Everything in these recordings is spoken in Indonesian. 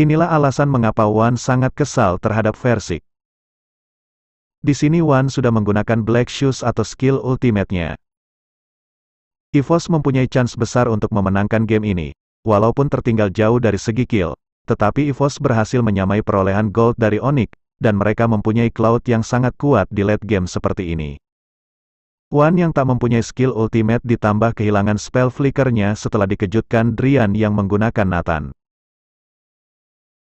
Inilah alasan mengapa Wan sangat kesal terhadap Versik. Di sini Wan sudah menggunakan Black Shoes atau skill ultimate-nya. EVOS mempunyai chance besar untuk memenangkan game ini. Walaupun tertinggal jauh dari segi kill, tetapi EVOS berhasil menyamai perolehan gold dari Onyx, dan mereka mempunyai cloud yang sangat kuat di late game seperti ini. Wan yang tak mempunyai skill ultimate ditambah kehilangan spell flickernya setelah dikejutkan Drian yang menggunakan Nathan.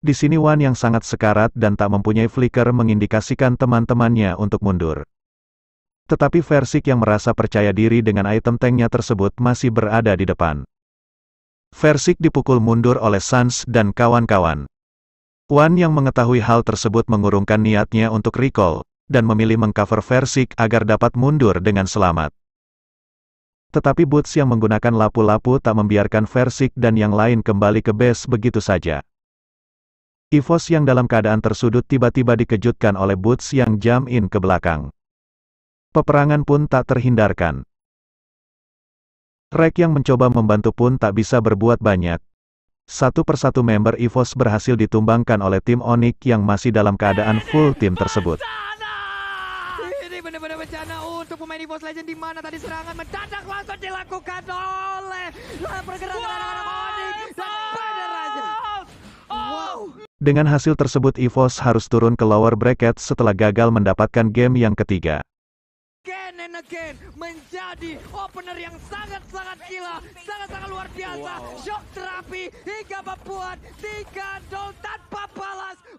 Di sini Wan yang sangat sekarat dan tak mempunyai flicker mengindikasikan teman-temannya untuk mundur. Tetapi Versik yang merasa percaya diri dengan item tanknya tersebut masih berada di depan. Versik dipukul mundur oleh Sans dan kawan-kawan. Wan yang mengetahui hal tersebut mengurungkan niatnya untuk recall, dan memilih mengcover Versik agar dapat mundur dengan selamat. Tetapi Boots yang menggunakan lapu-lapu tak membiarkan Versik dan yang lain kembali ke base begitu saja. Ivos yang dalam keadaan tersudut tiba-tiba dikejutkan oleh Boots yang jam in ke belakang. Peperangan pun tak terhindarkan. Rek yang mencoba membantu pun tak bisa berbuat banyak. Satu persatu member Ivos berhasil ditumbangkan oleh tim Onik yang masih dalam keadaan full tim tersebut. Ini benar-benar bencana untuk pemain Ivos Legend di mana tadi serangan mendadak langsung dilakukan oleh pergerakan Dengan hasil tersebut EVOS harus turun ke lower bracket setelah gagal mendapatkan game yang ketiga. Again and again menjadi opener yang sangat-sangat gila, sangat-sangat luar biasa. Shock terapi hingga Bapuan, tiga dol tanpa balas.